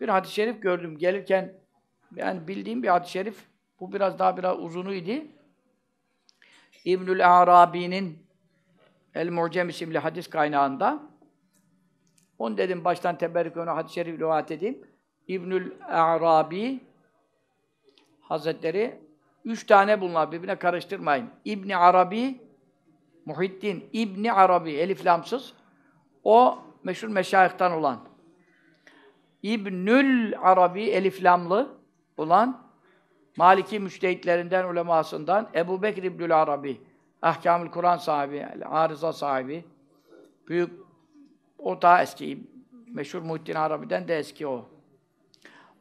Bir hadis-i şerif gördüm gelirken yani bildiğim bir hadis-i şerif bu biraz daha biraz uzunu idi. İbnül Arabi'nin El Mu'cem isimli hadis kaynağında onu dedim baştan teberrük ona hadis-i şerif rivat edeyim. İbnül Arabi Hazretleri üç tane bunlar birbirine karıştırmayın. İbni Arabi Muhiddin İbni Arabi elif lamsız o meşhur meşayihtan olan İbnül Arabi, eliflamlı olan Maliki müştehitlerinden, ulemasından Ebu Bekir İbnül Arabi, Ahkamül Kur'an sahibi, arıza sahibi, büyük, o daha eski, meşhur Muhittin Arabi'den de eski o.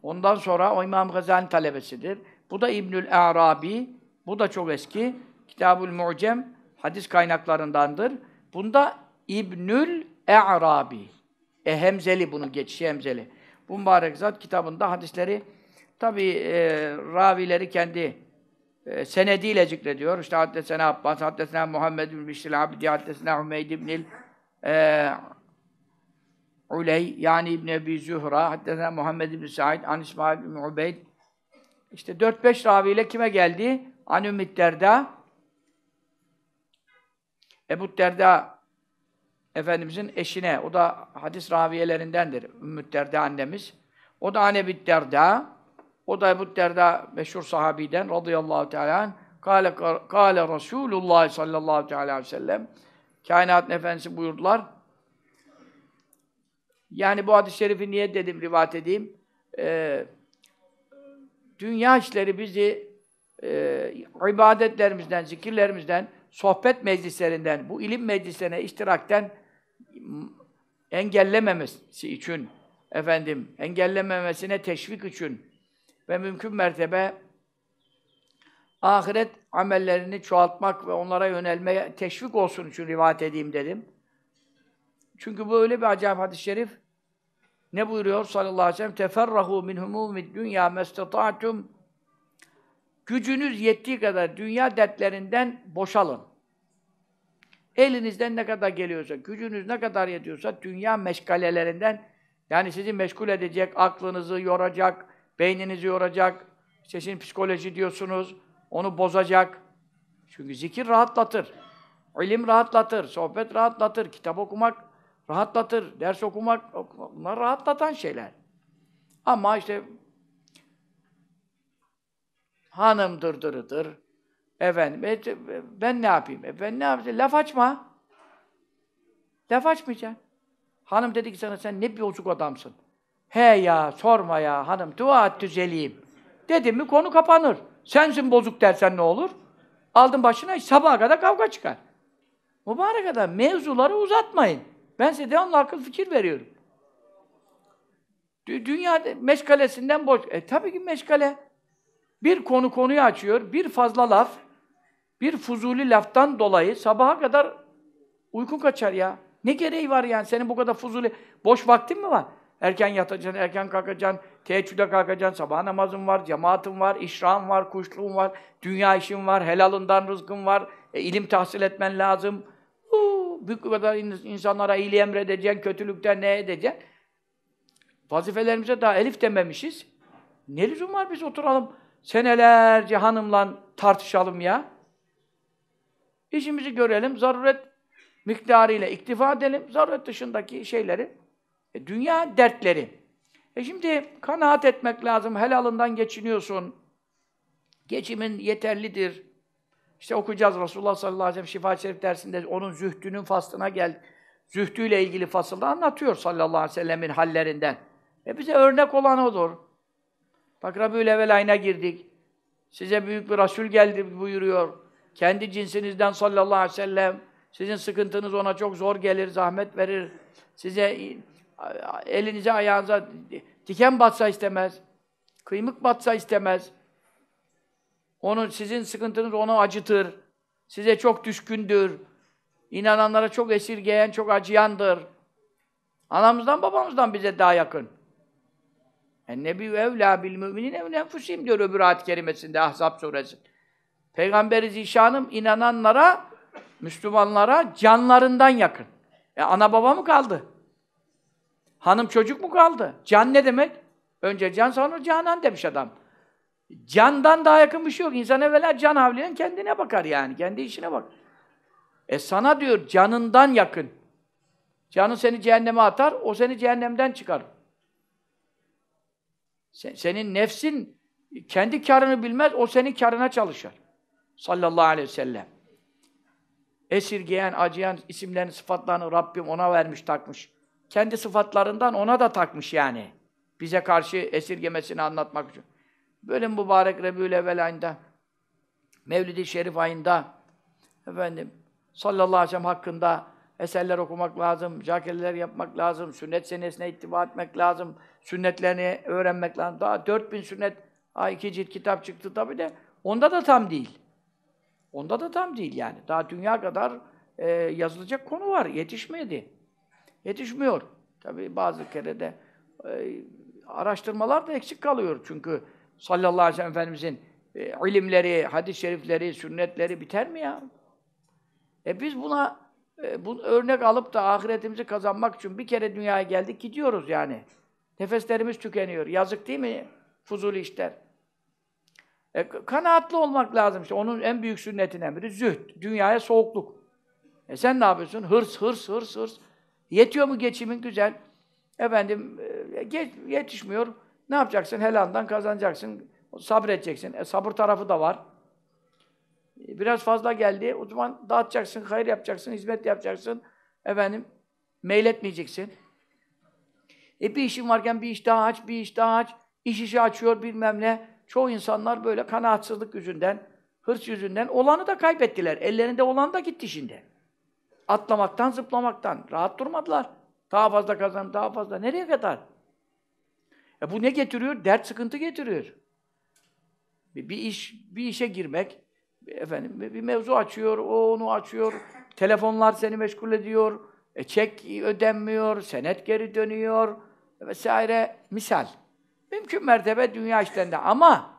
Ondan sonra o İmam Gazali talebesidir. Bu da İbnül Arabi, bu da çok eski. Kitabül Mu'cem, hadis kaynaklarındandır. Bunda İbnül Arabi. E hemzeli bunun geçişi hemzeli. Bu mübarek zat kitabında hadisleri tabi e, ravileri kendi e, senediyle zikrediyor. İşte haddesena Abbas, haddesena Muhammed bin Bişril Abdi, haddesena Hümeyd ibnil e, Uley, yani İbn Ebi Zühra, haddesena Muhammed bin Said, an İsmail bin Ubeyd. İşte 4-5 raviyle kime geldi? An Ümmit Derda, Ebu Derda Efendimizin eşine, o da hadis raviyelerindendir. Ümmü annemiz. O da anne Derda. O da Ebu Derda meşhur sahabiden radıyallahu teala kâle kâle Resulullah sallallahu teala aleyhi ve sellem Kainatın Efendisi buyurdular. Yani bu hadis-i şerifi niye dedim, rivat edeyim? Ee, dünya işleri bizi e, ibadetlerimizden, zikirlerimizden, sohbet meclislerinden, bu ilim meclislerine iştirakten engellememesi için, efendim, engellememesine teşvik için ve mümkün mertebe ahiret amellerini çoğaltmak ve onlara yönelmeye teşvik olsun için rivayet edeyim dedim. Çünkü bu öyle bir acayip hadis-i şerif. Ne buyuruyor sallallahu aleyhi ve sellem? Teferrahu min humumid dünya mestata'tum Gücünüz yettiği kadar dünya dertlerinden boşalın. Elinizden ne kadar geliyorsa, gücünüz ne kadar yetiyorsa dünya meşgalelerinden yani sizi meşgul edecek, aklınızı yoracak, beyninizi yoracak, işte şimdi psikoloji diyorsunuz, onu bozacak. Çünkü zikir rahatlatır. İlim rahatlatır, sohbet rahatlatır, kitap okumak rahatlatır, ders okumak, okumak bunlar rahatlatan şeyler. Ama işte hanım dırdırıdır, Efendim, e, e, ben ne yapayım? E, ben ne yapayım? Laf açma. Laf açmayacaksın. Hanım dedi ki sana sen ne bir bozuk adamsın. He ya sorma ya hanım dua et düzeleyim. Dedim mi konu kapanır. Sensin bozuk dersen ne olur? Aldın başına sabaha kadar kavga çıkar. Mübarek adam mevzuları uzatmayın. Ben size devamlı akıl fikir veriyorum. dünya meşgalesinden boş. E tabii ki meşgale. Bir konu konuyu açıyor, bir fazla laf bir fuzuli laftan dolayı sabaha kadar uykun kaçar ya. Ne gereği var yani senin bu kadar fuzuli, boş vaktin mi var? Erken yatacaksın, erken kalkacaksın, teheccüde kalkacaksın, sabah namazın var, cemaatin var, işrahın var, kuşluğun var, dünya işin var, helalından rızkın var, e, ilim tahsil etmen lazım. Uuu, büyük kadar insanlara iyiliği emredeceksin, kötülükten ne edeceksin? Vazifelerimize daha elif dememişiz. Ne lüzum var biz oturalım senelerce hanımla tartışalım ya. İşimizi görelim, zaruret miktarıyla iktifa edelim, zaruret dışındaki şeyleri, e, dünya dertleri. E şimdi kanaat etmek lazım, helalından geçiniyorsun, geçimin yeterlidir. İşte okuyacağız Resulullah sallallahu aleyhi ve sellem Şifa-i Şerif dersinde onun zühdünün faslına gel, zühdüyle ilgili fasılda anlatıyor sallallahu aleyhi ve sellemin hallerinden. E bize örnek olan odur. Bak Rabi'ül Evvel ayına girdik. Size büyük bir Rasul geldi buyuruyor kendi cinsinizden sallallahu aleyhi ve sellem, sizin sıkıntınız ona çok zor gelir, zahmet verir, size e, elinize ayağınıza diken batsa istemez, kıymık batsa istemez. Onun sizin sıkıntınız onu acıtır. Size çok düşkündür. İnananlara çok esirgeyen, çok acıyandır. Anamızdan babamızdan bize daha yakın. En nebi evla bil müminin evlen fusim diyor öbür ayet kerimesinde Ahzab suresi. Peygamberi zişanım inananlara, Müslümanlara canlarından yakın. E ana baba mı kaldı? Hanım çocuk mu kaldı? Can ne demek? Önce can sonra canan demiş adam. Candan daha yakın bir şey yok. İnsan evvela can havliyen kendine bakar yani. Kendi işine bak. E sana diyor canından yakın. Canın seni cehenneme atar, o seni cehennemden çıkar. Sen, senin nefsin kendi karını bilmez, o senin karına çalışır sallallahu aleyhi ve sellem. Esirgeyen, acıyan isimlerin sıfatlarını Rabbim ona vermiş, takmış. Kendi sıfatlarından ona da takmış yani. Bize karşı esirgemesini anlatmak için. Böyle mübarek Rebül Evvel ayında, Mevlid-i Şerif ayında, efendim, sallallahu aleyhi ve sellem hakkında eserler okumak lazım, cakeller yapmak lazım, sünnet senesine ittiba etmek lazım, sünnetlerini öğrenmek lazım. Daha 4000 sünnet, ay iki cilt kitap çıktı tabi de, onda da tam değil. Onda da tam değil yani. Daha dünya kadar e, yazılacak konu var. Yetişmedi. Yetişmiyor. Tabi bazı kere de e, araştırmalar da eksik kalıyor. Çünkü sallallahu aleyhi ve sellem Efendimizin e, ilimleri, hadis-i şerifleri, sünnetleri biter mi ya? E biz buna e, bu örnek alıp da ahiretimizi kazanmak için bir kere dünyaya geldik gidiyoruz yani. Nefeslerimiz tükeniyor. Yazık değil mi? Fuzuli işler. E, kanaatli olmak lazım işte. Onun en büyük sünnetinden biri zühd. Dünyaya soğukluk. E sen ne yapıyorsun? Hırs, hırs, hırs, hırs. Yetiyor mu geçimin? Güzel. Efendim, e, yetişmiyor. Ne yapacaksın? Helandan kazanacaksın. Sabredeceksin. E, sabır tarafı da var. E, biraz fazla geldi. O zaman dağıtacaksın, hayır yapacaksın, hizmet yapacaksın. Efendim, meyletmeyeceksin. E bir işin varken bir iş daha aç, bir iş daha aç. İş işi açıyor bilmem ne çoğu insanlar böyle kanaatsızlık yüzünden, hırs yüzünden olanı da kaybettiler. Ellerinde olan da gitti şimdi. Atlamaktan, zıplamaktan. Rahat durmadılar. Daha fazla kazan, daha fazla. Nereye kadar? E bu ne getiriyor? Dert, sıkıntı getiriyor. Bir, bir iş, bir işe girmek, efendim bir mevzu açıyor, o onu açıyor. Telefonlar seni meşgul ediyor. E çek ödenmiyor, senet geri dönüyor vesaire misal. Mümkün mertebe dünya işlerinde ama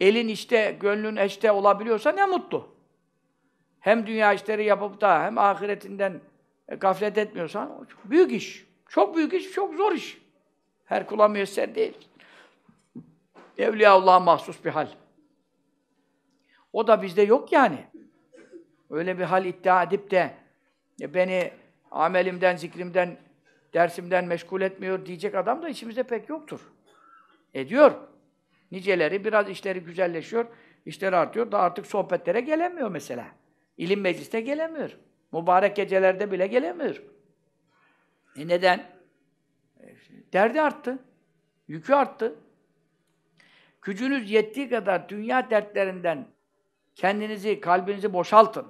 elin işte, gönlün eşte olabiliyorsa ne mutlu. Hem dünya işleri yapıp da hem ahiretinden e, gaflet etmiyorsan büyük iş. Çok büyük iş, çok zor iş. Her kula müyesser değil. Evliyaullah'a mahsus bir hal. O da bizde yok yani. Öyle bir hal iddia edip de e, beni amelimden, zikrimden, dersimden meşgul etmiyor diyecek adam da içimizde pek yoktur ediyor. Niceleri biraz işleri güzelleşiyor, işleri artıyor da artık sohbetlere gelemiyor mesela. İlim mecliste gelemiyor. Mübarek gecelerde bile gelemiyor. E neden? E, derdi arttı. Yükü arttı. Gücünüz yettiği kadar dünya dertlerinden kendinizi, kalbinizi boşaltın.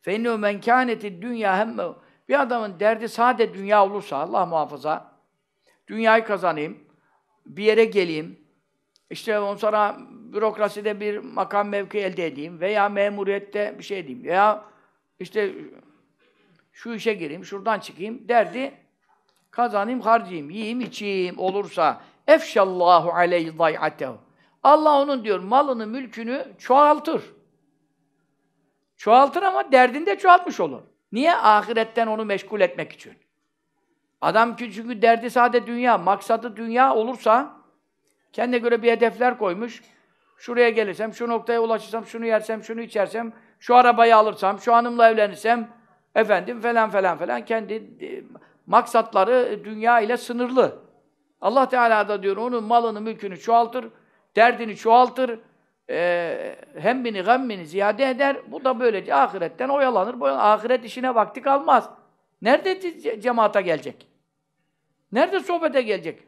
Fennu men dünya hem bir adamın derdi sade dünya olursa Allah muhafaza dünyayı kazanayım, bir yere geleyim, işte on sonra bürokraside bir makam mevki elde edeyim veya memuriyette bir şey diyeyim veya işte şu işe gireyim, şuradan çıkayım derdi. Kazanayım, harcayayım, yiyeyim, içeyim olursa efşallahu aleyhi zayiatev. Allah onun diyor malını, mülkünü çoğaltır. Çoğaltır ama derdinde çoğaltmış olur. Niye? Ahiretten onu meşgul etmek için. Adam ki çünkü derdi sade dünya, maksadı dünya olursa kendine göre bir hedefler koymuş. Şuraya gelirsem, şu noktaya ulaşırsam, şunu yersem, şunu içersem, şu arabayı alırsam, şu hanımla evlenirsem efendim falan falan falan kendi e, maksatları dünya ile sınırlı. Allah Teala da diyor onun malını, mülkünü çoğaltır, derdini çoğaltır, e, hemmini, gemmini ziyade eder. Bu da böylece ahiretten oyalanır. Boyalanır. Ahiret işine vakti kalmaz. Nerede cemaata gelecek? Nerede sohbete gelecek?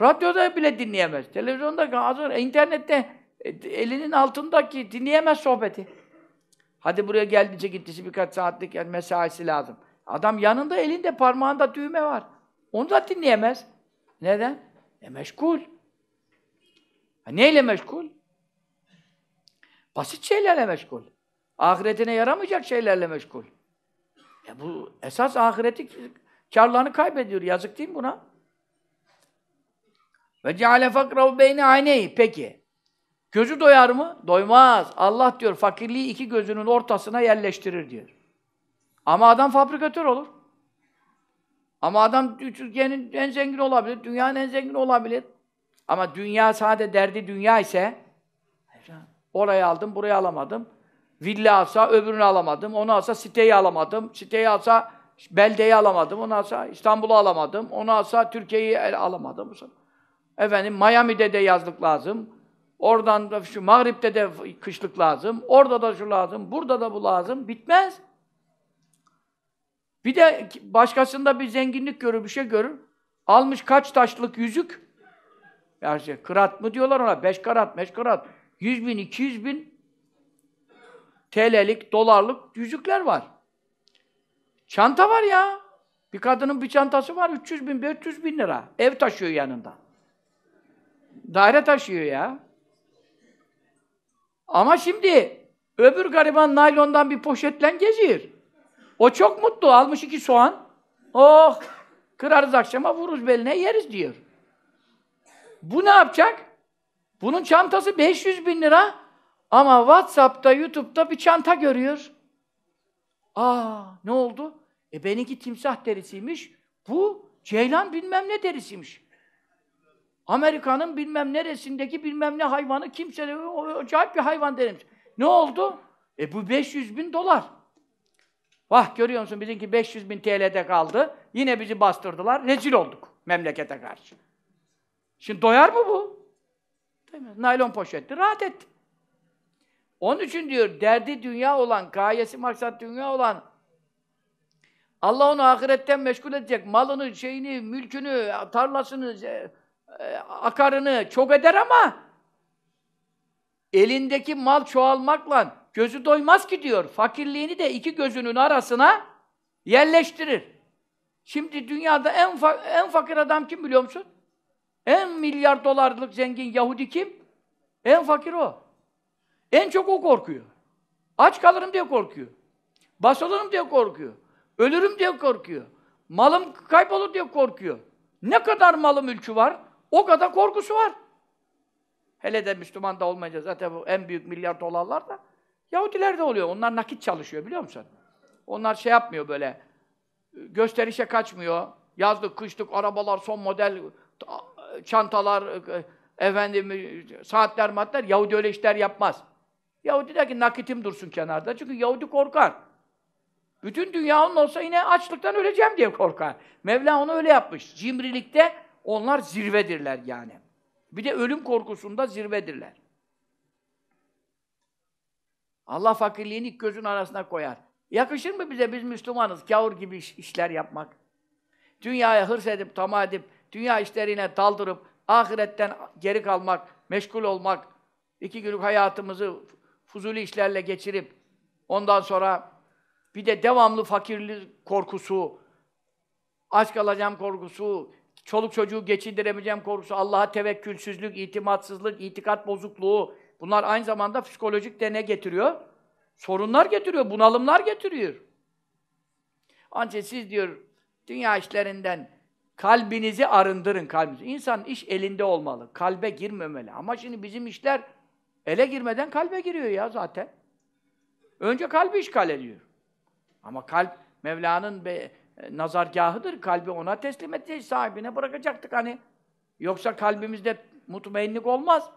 Radyoda bile dinleyemez. Televizyonda, hazır, internette e, elinin altındaki dinleyemez sohbeti. Hadi buraya geldince gittisi birkaç saatlik yani mesaisi lazım. Adam yanında elinde parmağında düğme var. Onu da dinleyemez. Neden? E meşgul. Ha, neyle meşgul? Basit şeylerle meşgul. Ahiretine yaramayacak şeylerle meşgul. E bu esas ahireti karlarını kaybediyor. Yazık değil mi buna? Ve ceale fakrahu beyni ayneyi. Peki. Gözü doyar mı? Doymaz. Allah diyor fakirliği iki gözünün ortasına yerleştirir diyor. Ama adam fabrikatör olur. Ama adam Türkiye'nin en zengin olabilir, dünyanın en zengin olabilir. Ama dünya sade derdi dünya ise orayı aldım, burayı alamadım villa alsa öbürünü alamadım. Onu alsa siteyi alamadım. Siteyi alsa beldeyi alamadım. Onu alsa İstanbul'u alamadım. Onu alsa Türkiye'yi alamadım. Efendim Miami'de de yazlık lazım. Oradan da şu Mağrip'te de kışlık lazım. Orada da şu lazım. Burada da bu lazım. Bitmez. Bir de başkasında bir zenginlik görür, bir şey görür. Almış kaç taşlık yüzük? Yani şey, kırat mı diyorlar ona? Beş karat, beş karat. Yüz bin, iki yüz bin TL'lik, dolarlık yüzükler var. Çanta var ya. Bir kadının bir çantası var 300 bin, 500 bin lira. Ev taşıyor yanında. Daire taşıyor ya. Ama şimdi öbür gariban naylondan bir poşetle geziyor. O çok mutlu. Almış iki soğan. Oh! Kırarız akşama vururuz beline yeriz diyor. Bu ne yapacak? Bunun çantası 500 bin lira. Ama WhatsApp'ta, YouTube'da bir çanta görüyor. Aa ne oldu? E benimki timsah derisiymiş. Bu ceylan bilmem ne derisiymiş. Amerika'nın bilmem neresindeki bilmem ne hayvanı kimse de o, acayip bir hayvan denemiş. Ne oldu? E bu 500 bin dolar. Vah görüyor musun bizimki 500 bin TL'de kaldı. Yine bizi bastırdılar. Rezil olduk memlekete karşı. Şimdi doyar mı bu? Değil mi? Naylon poşetti. Rahat ettik. Onun için diyor derdi dünya olan, gayesi maksat dünya olan Allah onu ahiretten meşgul edecek. Malını, şeyini, mülkünü, tarlasını, e, e, akarını çok eder ama elindeki mal çoğalmakla gözü doymaz ki diyor. Fakirliğini de iki gözünün arasına yerleştirir. Şimdi dünyada en, fa en fakir adam kim biliyor musun? En milyar dolarlık zengin Yahudi kim? En fakir o. En çok o korkuyor. Aç kalırım diye korkuyor. Basılırım diye korkuyor. Ölürüm diye korkuyor. Malım kaybolur diye korkuyor. Ne kadar malı mülkü var, o kadar korkusu var. Hele de Müslüman da olmayınca zaten bu en büyük milyar dolarlar da Yahudiler de oluyor. Onlar nakit çalışıyor biliyor musun? Onlar şey yapmıyor böyle, gösterişe kaçmıyor. Yazlık, kışlık, arabalar, son model, çantalar, e, efendim, saatler, maddeler. Yahudi öyle işler yapmaz. Yahudi der ki nakitim dursun kenarda. Çünkü Yahudi korkar. Bütün dünya onun olsa yine açlıktan öleceğim diye korkar. Mevla onu öyle yapmış. Cimrilikte onlar zirvedirler yani. Bir de ölüm korkusunda zirvedirler. Allah fakirliğini ilk gözün arasına koyar. Yakışır mı bize biz Müslümanız kavur gibi iş, işler yapmak? Dünyaya hırs edip, tamah edip, dünya işlerine daldırıp, ahiretten geri kalmak, meşgul olmak, iki günlük hayatımızı fuzuli işlerle geçirip ondan sonra bir de devamlı fakirlik korkusu, aç kalacağım korkusu, çoluk çocuğu geçindiremeyeceğim korkusu, Allah'a tevekkülsüzlük, itimatsızlık, itikat bozukluğu bunlar aynı zamanda psikolojik de ne getiriyor? Sorunlar getiriyor, bunalımlar getiriyor. Ancak siz diyor dünya işlerinden kalbinizi arındırın kalbinizi. İnsan iş elinde olmalı. Kalbe girmemeli. Ama şimdi bizim işler Ele girmeden kalbe giriyor ya zaten. Önce kalbi işgal ediyor. Ama kalp Mevla'nın be, e, nazargahıdır. Kalbi ona teslim edeceğiz. Sahibine bırakacaktık hani. Yoksa kalbimizde mutmainlik olmaz.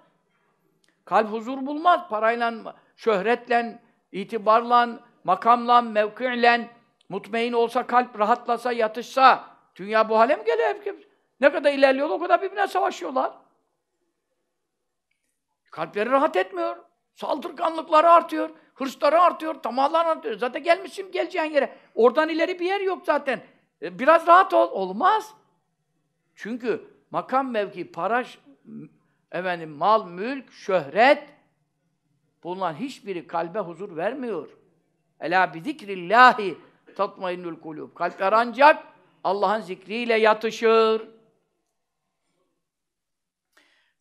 Kalp huzur bulmaz. Parayla, şöhretle, itibarla, makamla, mevkiyle mutmain olsa kalp rahatlasa, yatışsa dünya bu hale mi geliyor? Ne kadar ilerliyor o kadar birbirine savaşıyorlar. Kalpleri rahat etmiyor. Saldırganlıkları artıyor. Hırsları artıyor. Tamahlar artıyor. Zaten gelmişsin geleceğin yere. Oradan ileri bir yer yok zaten. E, biraz rahat ol. Olmaz. Çünkü makam mevki, para, efendim, mal, mülk, şöhret bunların hiçbiri kalbe huzur vermiyor. Ela bi zikrillahi tatmainnul kulub. Kalpler ancak Allah'ın zikriyle yatışır.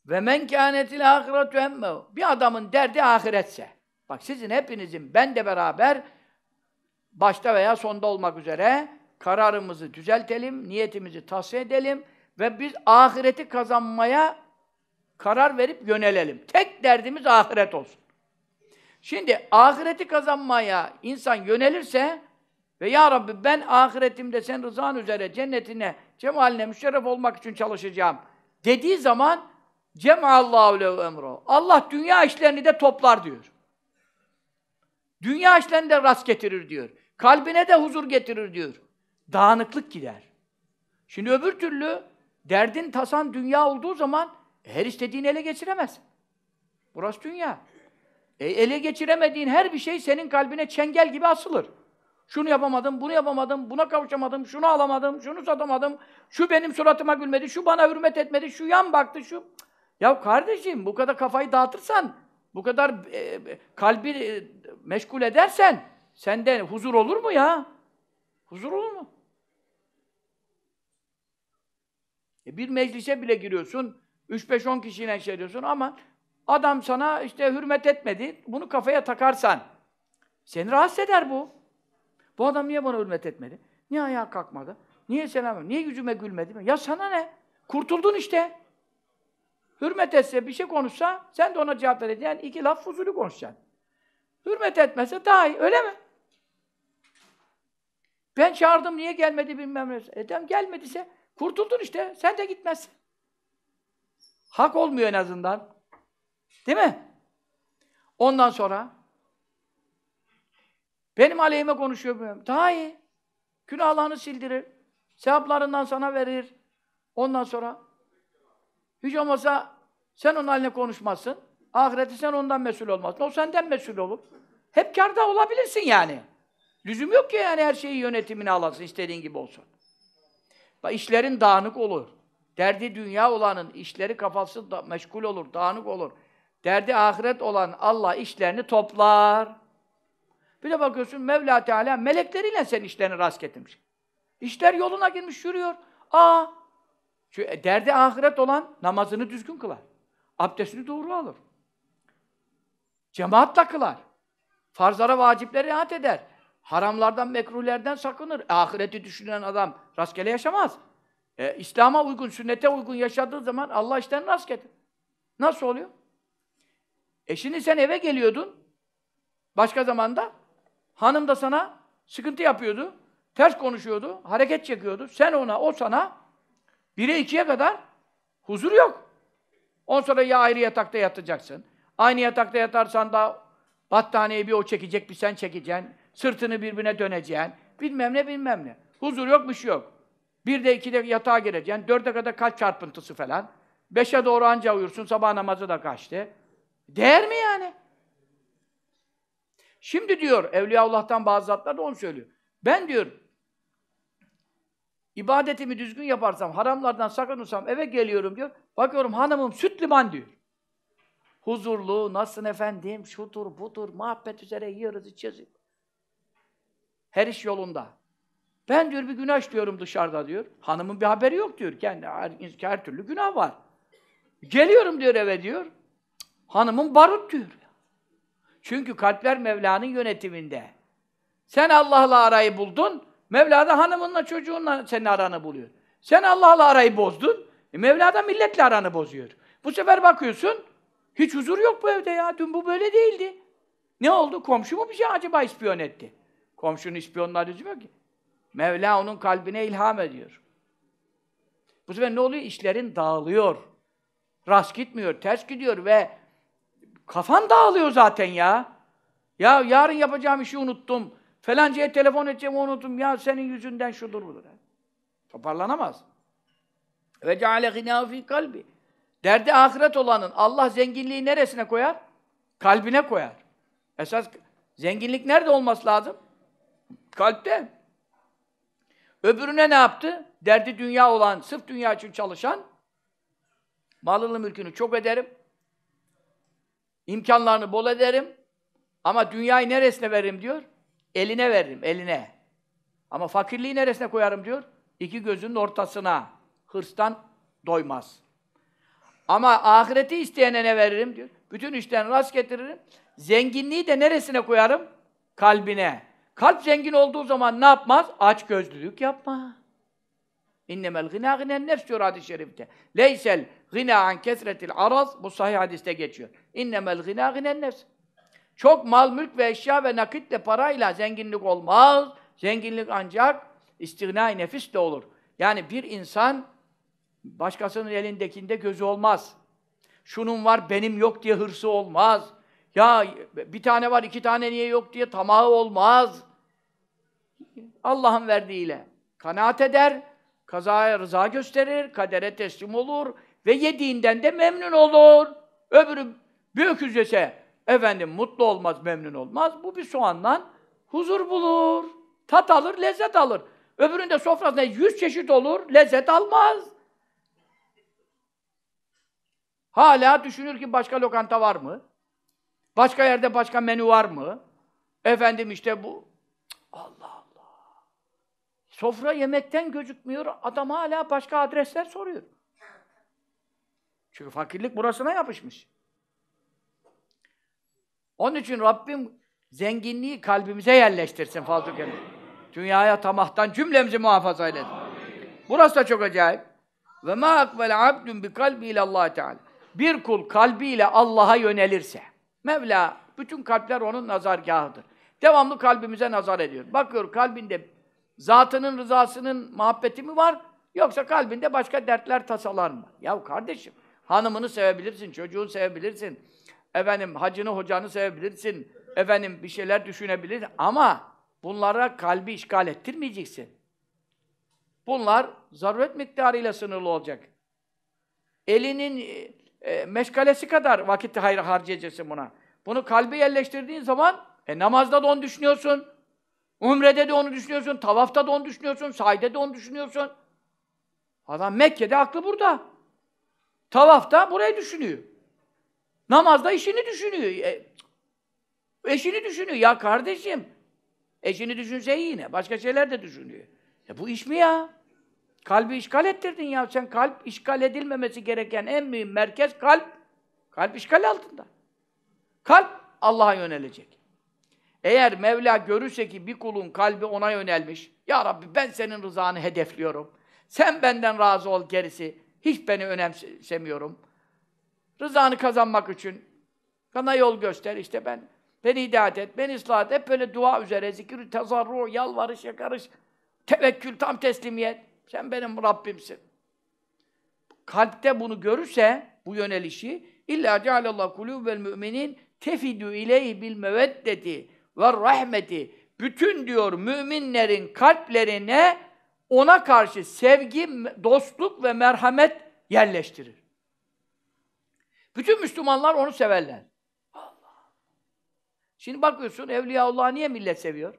Ve men kânetil ahiretu emmehu. Bir adamın derdi ahiretse. Bak sizin hepinizin ben de beraber başta veya sonda olmak üzere kararımızı düzeltelim, niyetimizi tasfiye edelim ve biz ahireti kazanmaya karar verip yönelelim. Tek derdimiz ahiret olsun. Şimdi ahireti kazanmaya insan yönelirse ve ya Rabbi ben ahiretimde sen rızan üzere cennetine, cemaline müşerref olmak için çalışacağım dediği zaman Cemallahu lehu emro. Allah dünya işlerini de toplar diyor. Dünya işlerini de rast getirir diyor. Kalbine de huzur getirir diyor. Dağınıklık gider. Şimdi öbür türlü derdin tasan dünya olduğu zaman her istediğini ele geçiremez. Burası dünya. E, ele geçiremediğin her bir şey senin kalbine çengel gibi asılır. Şunu yapamadım, bunu yapamadım, buna kavuşamadım, şunu alamadım, şunu satamadım, şu benim suratıma gülmedi, şu bana hürmet etmedi, şu yan baktı, şu... Ya kardeşim bu kadar kafayı dağıtırsan, bu kadar e, kalbi e, meşgul edersen sende huzur olur mu ya? Huzur olur mu? E bir meclise bile giriyorsun, 3-5-10 kişiyle şey diyorsun ama adam sana işte hürmet etmedi, bunu kafaya takarsan seni rahatsız eder bu. Bu adam niye bana hürmet etmedi? Niye ayağa kalkmadı? Niye selam Niye yüzüme gülmedi? Ya sana ne? Kurtuldun işte. Hürmet etse, bir şey konuşsa, sen de ona cevap verir Yani iki laf fuzulü konuşacaksın. Hürmet etmese daha iyi, öyle mi? Ben çağırdım, niye gelmedi bilmem ne. Edem gelmediyse kurtuldun işte, sen de gitmezsin. Hak olmuyor en azından. Değil mi? Ondan sonra benim aleyhime konuşuyor. Benim. Daha iyi. Günahlarını sildirir. Sevaplarından sana verir. Ondan sonra hiç olmazsa sen onun haline konuşmazsın. Ahireti sen ondan mesul olmazsın. O senden mesul olur. Hep karda olabilirsin yani. Lüzum yok ki yani her şeyi yönetimine alasın, istediğin gibi olsun. Da işlerin dağınık olur. Derdi dünya olanın işleri kafası da meşgul olur, dağınık olur. Derdi ahiret olan Allah işlerini toplar. Bir de bakıyorsun Mevla Teala melekleriyle sen işlerini rast getirmiş. İşler yoluna girmiş, yürüyor. Aa, çünkü derdi ahiret olan namazını düzgün kılar. Abdestini doğru alır. Cemaatla kılar. Farzlara, vacipleri rahat eder. Haramlardan, mekruhlerden sakınır. Ahireti düşünen adam rastgele yaşamaz. E, İslam'a uygun, sünnete uygun yaşadığı zaman Allah işten rast getir. Nasıl oluyor? E şimdi sen eve geliyordun. Başka zamanda hanım da sana sıkıntı yapıyordu. Ters konuşuyordu, hareket çekiyordu. Sen ona, o sana 1'e 2'ye kadar huzur yok. On sonra ya ayrı yatakta yatacaksın. Aynı yatakta yatarsan da battaniyeyi bir o çekecek, bir sen çekeceksin. Sırtını birbirine döneceksin. Bilmem ne bilmem ne. Huzur yok, bir şey yok. Bir de iki de yatağa gireceksin. Dörde kadar kalp çarpıntısı falan. Beşe doğru anca uyursun. Sabah namazı da kaçtı. Değer mi yani? Şimdi diyor Evliya Allah'tan bazı zatlar da onu söylüyor. Ben diyor İbadetimi düzgün yaparsam, haramlardan sakınırsam eve geliyorum diyor. Bakıyorum hanımım süt liman diyor. Huzurlu, nasılsın efendim, şutur budur, muhabbet üzere yiyoruz, içiyoruz. Her iş yolunda. Ben diyor bir günah işliyorum dışarıda diyor. Hanımın bir haberi yok diyor. Kendi her, her türlü günah var. Geliyorum diyor eve diyor. Hanımın barut diyor. Çünkü kalpler Mevla'nın yönetiminde. Sen Allah'la arayı buldun, Mevla da hanımınla çocuğunla senin aranı buluyor. Sen Allah'la arayı bozdun. E Mevla da milletle aranı bozuyor. Bu sefer bakıyorsun hiç huzur yok bu evde ya. Dün bu böyle değildi. Ne oldu? Komşu mu bir şey acaba ispiyon etti? Komşunun ispiyonlar lüzumu ki. Mevla onun kalbine ilham ediyor. Bu sefer ne oluyor? İşlerin dağılıyor. Rast gitmiyor, ters gidiyor ve kafan dağılıyor zaten ya. Ya yarın yapacağım işi unuttum. Felancıya telefon edeceğim unuttum. Ya senin yüzünden şudur budur. Toparlanamaz. Ve ceale gina fi kalbi. Derdi ahiret olanın Allah zenginliği neresine koyar? Kalbine koyar. Esas zenginlik nerede olması lazım? Kalpte. Öbürüne ne yaptı? Derdi dünya olan, sırf dünya için çalışan malını mülkünü çok ederim. İmkanlarını bol ederim. Ama dünyayı neresine veririm diyor? Eline veririm, eline. Ama fakirliği neresine koyarım diyor? İki gözünün ortasına. Hırstan doymaz. Ama ahireti isteyene ne veririm diyor. Bütün işten rast getiririm. Zenginliği de neresine koyarım? Kalbine. Kalp zengin olduğu zaman ne yapmaz? Aç gözlülük yapmaz. İnnemel gına ginen nefs diyor hadis-i şerifte. Leysel gına an kesretil araz bu sahih hadiste geçiyor. İnnemel gına ginen nefs. Çok mal, mülk ve eşya ve nakitle parayla zenginlik olmaz. Zenginlik ancak istigna nefis de olur. Yani bir insan başkasının elindekinde gözü olmaz. Şunun var benim yok diye hırsı olmaz. Ya bir tane var iki tane niye yok diye tamahı olmaz. Allah'ın verdiğiyle kanaat eder, kazaya rıza gösterir, kadere teslim olur ve yediğinden de memnun olur. Öbürü büyük öküz efendim mutlu olmaz, memnun olmaz. Bu bir soğandan huzur bulur. Tat alır, lezzet alır. Öbüründe sofrasında yüz çeşit olur, lezzet almaz. Hala düşünür ki başka lokanta var mı? Başka yerde başka menü var mı? Efendim işte bu. Allah Allah. Sofra yemekten gözükmüyor. Adam hala başka adresler soruyor. Çünkü fakirlik burasına yapışmış. Onun için Rabbim zenginliği kalbimize yerleştirsin fazl Dünyaya tamahtan cümlemizi muhafaza eylesin. Burası da çok acayip. Ve ma akbel abdun bi kalbiyle Allah Teala. Bir kul kalbiyle Allah'a yönelirse, Mevla bütün kalpler onun nazargahıdır. Devamlı kalbimize nazar ediyor. Bakıyor kalbinde zatının rızasının muhabbeti mi var? Yoksa kalbinde başka dertler tasalar mı? Ya kardeşim, hanımını sevebilirsin, çocuğunu sevebilirsin, efendim hacını hocanı sevebilirsin, efendim bir şeyler düşünebilir ama bunlara kalbi işgal ettirmeyeceksin. Bunlar zaruret miktarıyla sınırlı olacak. Elinin e, e meşgalesi kadar vakit hayır harcayacaksın buna. Bunu kalbi yerleştirdiğin zaman e, namazda da onu düşünüyorsun. Umrede de onu düşünüyorsun, tavafta da onu düşünüyorsun, sayde de onu düşünüyorsun. Adam Mekke'de aklı burada. Tavafta burayı düşünüyor. Namazda işini düşünüyor. E, eşini düşünüyor. Ya kardeşim, eşini düşünse yine. Başka şeyler de düşünüyor. E bu iş mi ya? Kalbi işgal ettirdin ya. Sen kalp işgal edilmemesi gereken en mühim merkez kalp. Kalp işgal altında. Kalp Allah'a yönelecek. Eğer Mevla görürse ki bir kulun kalbi ona yönelmiş. Ya Rabbi ben senin rızanı hedefliyorum. Sen benden razı ol gerisi. Hiç beni önemsemiyorum. Rızanı kazanmak için bana yol göster işte ben beni hidayet et, beni ıslah et. Hep böyle dua üzere zikir, tezarru, yalvarış, yakarış, tevekkül, tam teslimiyet. Sen benim Rabbimsin. Kalpte bunu görürse bu yönelişi illa cealallah kulübel müminin tefidü ileyhi bil meveddeti ve rahmeti bütün diyor müminlerin kalplerine ona karşı sevgi, dostluk ve merhamet yerleştirir. Bütün Müslümanlar onu severler. Allah. Şimdi bakıyorsun Evliyaullah'ı niye millet seviyor?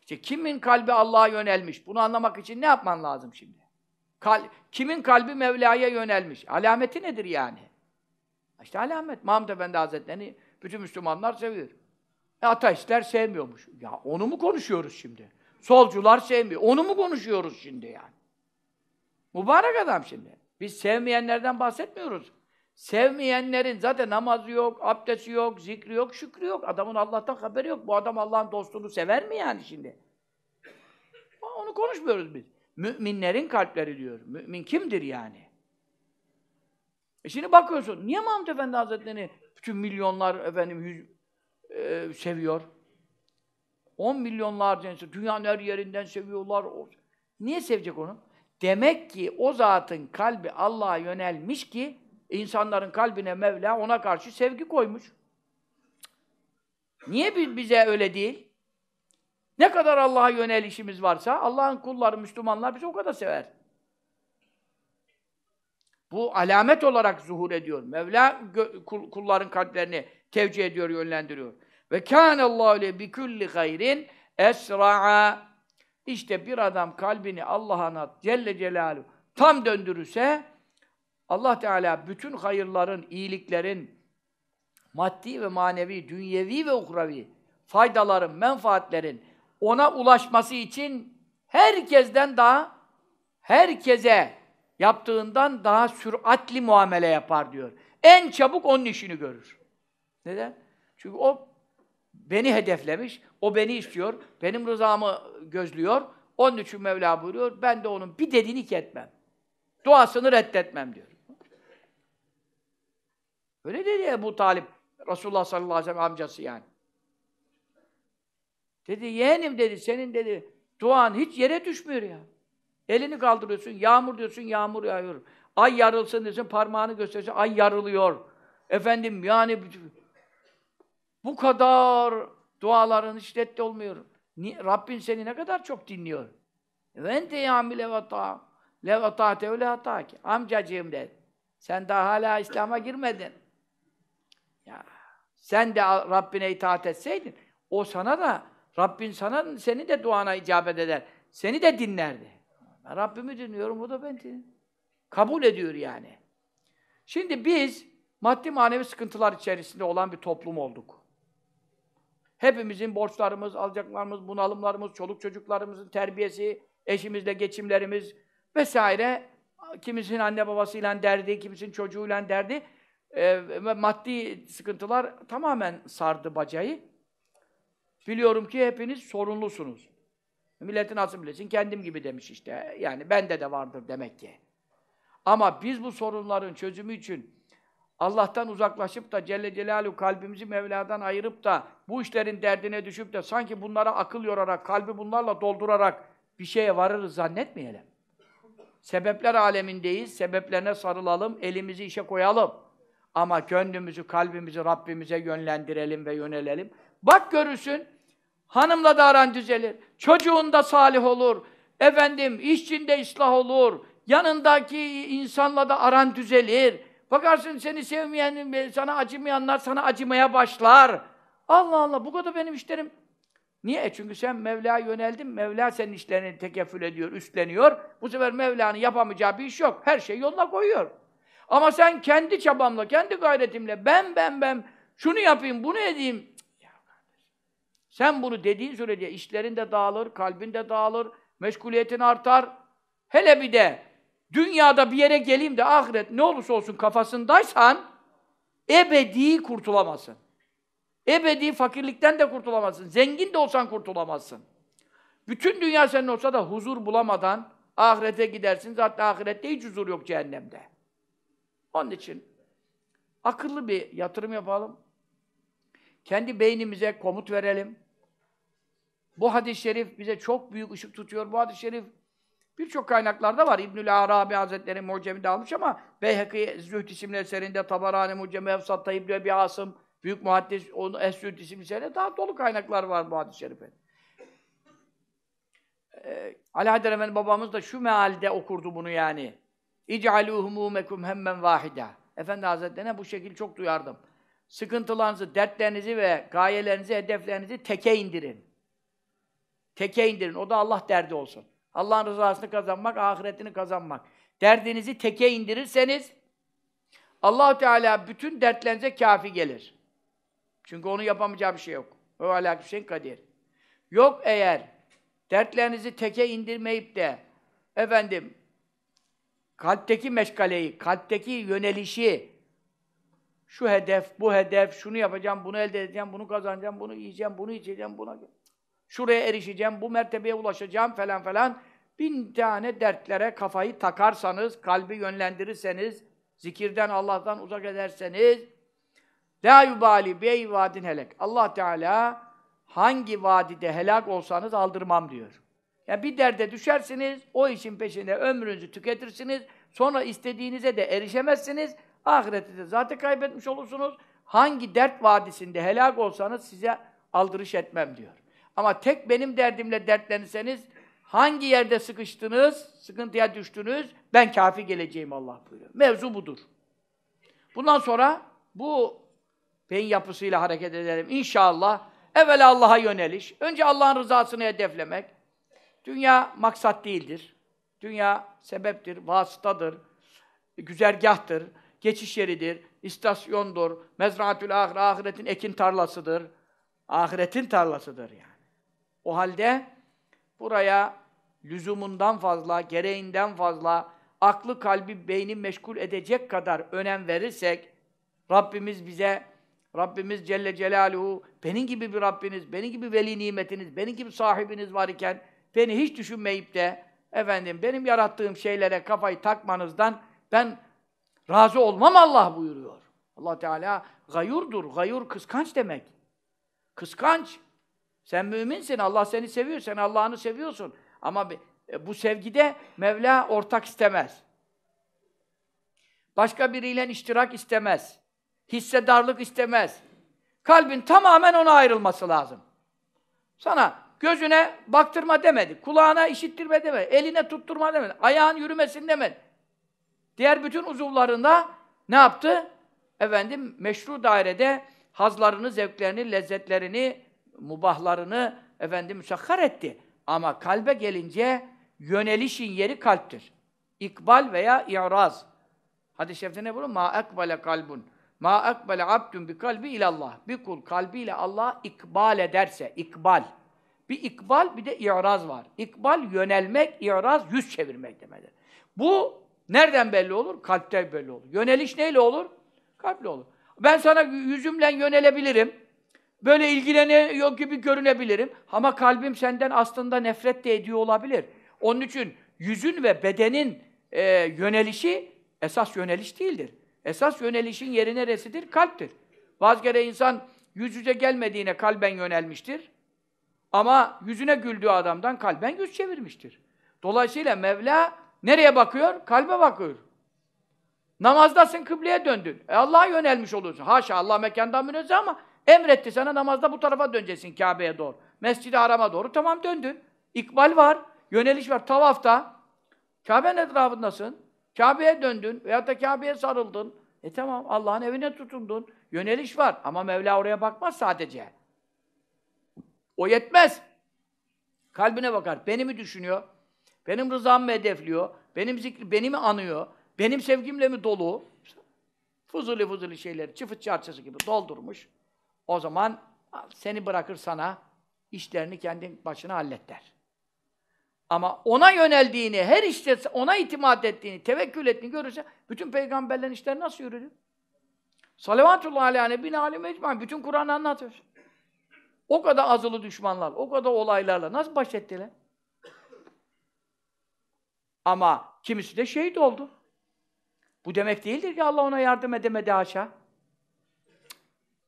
İşte kimin kalbi Allah'a yönelmiş? Bunu anlamak için ne yapman lazım şimdi? Kal kimin kalbi Mevla'ya yönelmiş? Alameti nedir yani? İşte alamet. Mahmud Efendi Hazretleri'ni bütün Müslümanlar seviyor. E, ateistler sevmiyormuş. Ya onu mu konuşuyoruz şimdi? Solcular sevmiyor. Onu mu konuşuyoruz şimdi yani? Mübarek adam şimdi. Biz sevmeyenlerden bahsetmiyoruz. Sevmeyenlerin zaten namazı yok, abdesti yok, zikri yok, şükrü yok. Adamın Allah'tan haberi yok. Bu adam Allah'ın dostluğunu sever mi yani şimdi? Onu konuşmuyoruz biz. Müminlerin kalpleri diyor. Mümin kimdir yani? E şimdi bakıyorsun, niye Mahmud Efendi Hazretleri'ni bütün milyonlar efendim yüz, e, seviyor? 10 milyonlarca insan, dünyanın her yerinden seviyorlar. Niye sevecek onu? Demek ki o zatın kalbi Allah'a yönelmiş ki insanların kalbine Mevla ona karşı sevgi koymuş. Niye bize öyle değil? Ne kadar Allah'a yönelişimiz varsa Allah'ın kulları, Müslümanlar bizi o kadar sever. Bu alamet olarak zuhur ediyor. Mevla kulların kalplerini tevcih ediyor, yönlendiriyor. Ve kâne Allahu le bi kulli hayrin esra'a işte bir adam kalbini Allah'a Celle Celaluhu tam döndürürse Allah Teala bütün hayırların, iyiliklerin maddi ve manevi, dünyevi ve ukravi faydaların, menfaatlerin ona ulaşması için herkesten daha herkese yaptığından daha süratli muamele yapar diyor. En çabuk onun işini görür. Neden? Çünkü o Beni hedeflemiş, o beni istiyor, benim rızamı gözlüyor. Onun için Mevla buyuruyor, ben de onun bir dediğini ki etmem. Duasını reddetmem diyor. Öyle dedi bu Talip, Resulullah sallallahu aleyhi ve sellem amcası yani. Dedi yeğenim dedi, senin dedi duan hiç yere düşmüyor ya. Elini kaldırıyorsun, yağmur diyorsun, yağmur yağıyor. Ay yarılsın diyorsun, parmağını gösteriyorsun, ay yarılıyor. Efendim yani bu kadar duaların şiddetli olmuyor. Rabbin seni ne kadar çok dinliyor. Ben de yami levata. Levata tevle ki Amcacığım dedi. Sen daha hala İslam'a girmedin. Ya sen de Rabbine itaat etseydin o sana da Rabbin sana seni de duana icabet eder. Seni de dinlerdi. Ben Rabbimi dinliyorum, o da ben Kabul ediyor yani. Şimdi biz maddi manevi sıkıntılar içerisinde olan bir toplum olduk. Hepimizin borçlarımız, alacaklarımız, bunalımlarımız, çoluk çocuklarımızın terbiyesi, eşimizle geçimlerimiz vesaire. Kimisinin anne babasıyla derdi, kimisinin çocuğuyla derdi. E, maddi sıkıntılar tamamen sardı bacayı. Biliyorum ki hepiniz sorunlusunuz. Milletin nasıl bilesin? Kendim gibi demiş işte. Yani bende de vardır demek ki. Ama biz bu sorunların çözümü için Allah'tan uzaklaşıp da Celle Celaluhu kalbimizi Mevla'dan ayırıp da bu işlerin derdine düşüp de sanki bunlara akıl yorarak, kalbi bunlarla doldurarak bir şeye varırız zannetmeyelim. Sebepler alemindeyiz, sebeplerine sarılalım, elimizi işe koyalım. Ama gönlümüzü, kalbimizi Rabbimize yönlendirelim ve yönelelim. Bak görürsün, hanımla da aran düzelir, çocuğunda salih olur, efendim işçinde ıslah olur, yanındaki insanla da aran düzelir, Bakarsın seni sevmeyen, sana acımayanlar sana acımaya başlar. Allah Allah bu kadar benim işlerim. Niye? Çünkü sen Mevla'ya yöneldin. Mevla senin işlerini tekeffül ediyor, üstleniyor. Bu sefer Mevla'nın yapamayacağı bir iş yok. Her şey yoluna koyuyor. Ama sen kendi çabamla, kendi gayretimle ben ben ben şunu yapayım, bunu edeyim. Sen bunu dediğin sürece işlerin de dağılır, kalbin de dağılır, meşguliyetin artar. Hele bir de dünyada bir yere geleyim de ahiret ne olursa olsun kafasındaysan ebedi kurtulamazsın. Ebedi fakirlikten de kurtulamazsın. Zengin de olsan kurtulamazsın. Bütün dünya senin olsa da huzur bulamadan ahirete gidersin. Zaten ahirette hiç huzur yok cehennemde. Onun için akıllı bir yatırım yapalım. Kendi beynimize komut verelim. Bu hadis-i şerif bize çok büyük ışık tutuyor. Bu hadis-i şerif Birçok kaynaklarda var. İbnül Arabi Hazretleri Mucem'i de almış ama Beyheki Zühd isimli eserinde Tabarani Mucem'i Efsat'ta İbn-i Ebi Asım Büyük Muhaddis onu Es-Zühd isimli eserinde daha dolu kaynaklar var bu hadis-i şerife. Ee, Ali Haydar Efendi babamız da şu mealde okurdu bunu yani. İc'alûhumûmekum hemmen vahide. Efendi Hazretlerine bu şekil çok duyardım. Sıkıntılarınızı, dertlerinizi ve gayelerinizi, hedeflerinizi teke indirin. Teke indirin. O da Allah derdi olsun. Allah'ın rızasını kazanmak, ahiretini kazanmak. Derdinizi teke indirirseniz Allah Teala bütün dertlerinize kafi gelir. Çünkü onu yapamayacağı bir şey yok. O alak bir şeyin kadir. Yok eğer dertlerinizi teke indirmeyip de efendim kalpteki meşgaleyi, kalpteki yönelişi şu hedef, bu hedef, şunu yapacağım, bunu elde edeceğim, bunu kazanacağım, bunu yiyeceğim, bunu içeceğim, buna şuraya erişeceğim, bu mertebeye ulaşacağım falan falan. Bin tane dertlere kafayı takarsanız, kalbi yönlendirirseniz, zikirden Allah'tan uzak ederseniz La yubali bey vadin helak. Allah Teala hangi vadide helak olsanız aldırmam diyor. Yani bir derde düşersiniz, o işin peşinde ömrünüzü tüketirsiniz, sonra istediğinize de erişemezsiniz, ahireti de zaten kaybetmiş olursunuz. Hangi dert vadisinde helak olsanız size aldırış etmem diyor. Ama tek benim derdimle dertlenirseniz hangi yerde sıkıştınız, sıkıntıya düştünüz, ben kafi geleceğim Allah buyuruyor. Mevzu budur. Bundan sonra bu beyin yapısıyla hareket edelim. İnşallah evvela Allah'a yöneliş. Önce Allah'ın rızasını hedeflemek. Dünya maksat değildir. Dünya sebeptir, vasıtadır, güzergahtır, geçiş yeridir, istasyondur, mezraatül ahire, ahiretin ekin tarlasıdır. Ahiretin tarlasıdır yani. O halde buraya lüzumundan fazla, gereğinden fazla, aklı kalbi beyni meşgul edecek kadar önem verirsek Rabbimiz bize Rabbimiz Celle Celaluhu benim gibi bir Rabbiniz, benim gibi veli nimetiniz, benim gibi sahibiniz var iken beni hiç düşünmeyip de efendim benim yarattığım şeylere kafayı takmanızdan ben razı olmam Allah buyuruyor. Allah Teala gayurdur. Gayur kıskanç demek. Kıskanç. Sen müminsin, Allah seni seviyor, sen Allah'ını seviyorsun. Ama e, bu sevgide Mevla ortak istemez. Başka biriyle iştirak istemez. Hissedarlık istemez. Kalbin tamamen ona ayrılması lazım. Sana gözüne baktırma demedi, kulağına işittirme demedi, eline tutturma demedi, ayağın yürümesin demedi. Diğer bütün uzuvlarında ne yaptı? Efendim meşru dairede hazlarını, zevklerini, lezzetlerini mubahlarını efendim müsakkar etti. Ama kalbe gelince yönelişin yeri kalptir. İkbal veya i'raz. Hadis-i şerifte ne bulun? Ma ekbale kalbun. Ma ekbale abdun bi kalbi ilallah. Bir kul kalbiyle Allah ikbal ederse, ikbal. Bir ikbal bir de i'raz var. İkbal yönelmek, i'raz yüz çevirmek demektir. Bu nereden belli olur? Kalpte belli olur. Yöneliş neyle olur? Kalple olur. Ben sana yüzümle yönelebilirim. Böyle ilgileniyor gibi görünebilirim. Ama kalbim senden aslında nefret de ediyor olabilir. Onun için yüzün ve bedenin e, yönelişi esas yöneliş değildir. Esas yönelişin yeri neresidir? Kalptir. Bazı kere insan yüz yüze gelmediğine kalben yönelmiştir. Ama yüzüne güldüğü adamdan kalben yüz çevirmiştir. Dolayısıyla Mevla nereye bakıyor? Kalbe bakıyor. Namazdasın, kıbleye döndün. E Allah'a yönelmiş olursun. Haşa Allah mekandan münezzeh ama Emretti sana namazda bu tarafa döneceksin Kabe'ye doğru. Mescid-i Haram'a doğru. Tamam döndün. İkbal var. Yöneliş var. Tavafta. Kabe'nin etrafındasın. Kabe'ye döndün. Veyahut da Kabe'ye sarıldın. E tamam. Allah'ın evine tutundun. Yöneliş var. Ama Mevla oraya bakmaz sadece. O yetmez. Kalbine bakar. Beni mi düşünüyor? Benim rızam mı hedefliyor? Benim zikri, beni mi anıyor? Benim sevgimle mi dolu? Fuzuli fuzuli şeyleri, çift çarçası gibi doldurmuş. O zaman seni bırakır sana, işlerini kendin başına hallet der. Ama ona yöneldiğini, her işte ona itimat ettiğini, tevekkül ettiğini görürse bütün peygamberlerin işleri nasıl yürüdü? Salavatullah aleyhi bin alim ecmain. Bütün Kur'an'ı anlatıyor. O kadar azılı düşmanlar, o kadar olaylarla nasıl baş ettiler? Ama kimisi de şehit oldu. Bu demek değildir ki Allah ona yardım edemedi aşağı.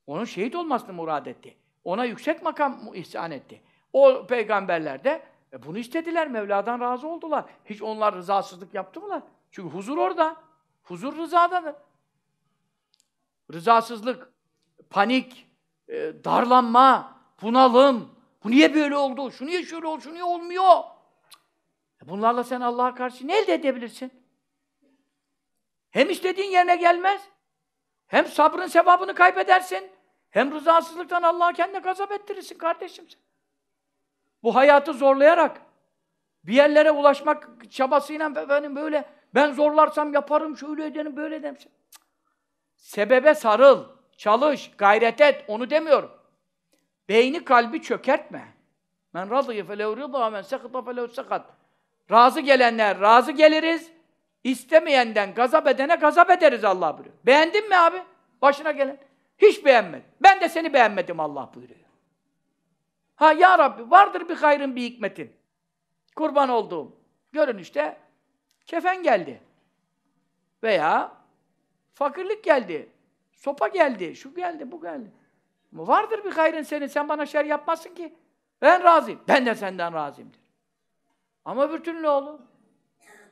Onun şehit olmasını murad etti. Ona yüksek makam ihsan etti. O peygamberler de e, bunu istediler. Mevla'dan razı oldular. Hiç onlar rızasızlık yaptı mılar? Çünkü huzur orada. Huzur rızadadır. Rızasızlık, panik, e, darlanma, bunalım. Bu niye böyle oldu? Şu niye şöyle oldu? Şu niye olmuyor? E, bunlarla sen Allah'a karşı ne elde edebilirsin? Hem istediğin yerine gelmez, hem sabrın sevabını kaybedersin. Hem rızasızlıktan Allah'a kendine gazap ettirirsin kardeşim sen. Bu hayatı zorlayarak bir yerlere ulaşmak çabasıyla efendim böyle ben zorlarsam yaparım, şöyle ederim, böyle ederim. Cık. Sebebe sarıl, çalış, gayret et. Onu demiyorum. Beyni kalbi çökertme. Men radıyı felev rıda, men sekıta felev sekat. Razı gelenler razı geliriz. İstemeyenden gazap edene gazap ederiz Allah buyuruyor. Beğendin mi abi? Başına gelen. Hiç beğenmedim. Ben de seni beğenmedim Allah buyuruyor. Ha ya Rabbi vardır bir hayrın bir hikmetin. Kurban olduğum. işte kefen geldi. Veya fakirlik geldi. Sopa geldi. Şu geldi, bu geldi. Ama vardır bir hayrın senin. Sen bana şer yapmazsın ki. Ben razıyım. Ben de senden razıyımdır. Ama öbür türlü olur.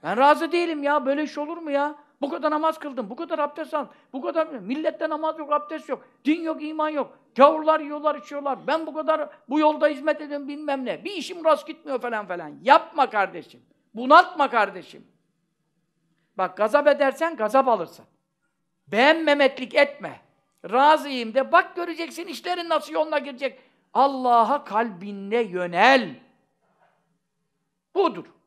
Ben razı değilim ya. Böyle iş olur mu ya? Bu kadar namaz kıldım, bu kadar abdest aldım, bu kadar... Millette namaz yok, abdest yok, din yok, iman yok. Gavurlar yiyorlar, içiyorlar. Ben bu kadar bu yolda hizmet ediyorum bilmem ne. Bir işim rast gitmiyor falan falan. Yapma kardeşim. Bunaltma kardeşim. Bak gazap edersen gazap alırsın. Beğenmemeklik etme. Razıyım de bak göreceksin işlerin nasıl yoluna girecek. Allah'a kalbinle yönel. Budur.